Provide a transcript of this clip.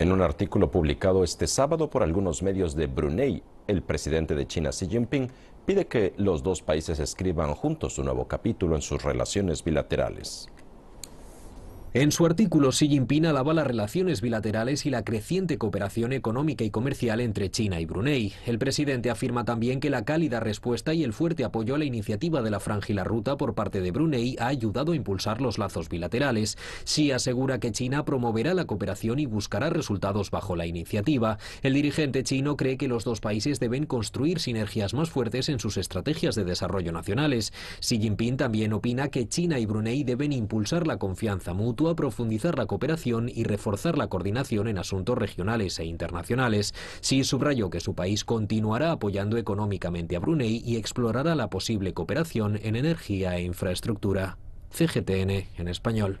En un artículo publicado este sábado por algunos medios de Brunei, el presidente de China Xi Jinping pide que los dos países escriban juntos un nuevo capítulo en sus relaciones bilaterales. En su artículo, Xi Jinping alaba las relaciones bilaterales y la creciente cooperación económica y comercial entre China y Brunei. El presidente afirma también que la cálida respuesta y el fuerte apoyo a la iniciativa de la frágil Ruta por parte de Brunei ha ayudado a impulsar los lazos bilaterales. Xi asegura que China promoverá la cooperación y buscará resultados bajo la iniciativa. El dirigente chino cree que los dos países deben construir sinergias más fuertes en sus estrategias de desarrollo nacionales. Xi Jinping también opina que China y Brunei deben impulsar la confianza mutua a profundizar la cooperación y reforzar la coordinación en asuntos regionales e internacionales. si subrayó que su país continuará apoyando económicamente a Brunei y explorará la posible cooperación en energía e infraestructura. CGTN en español.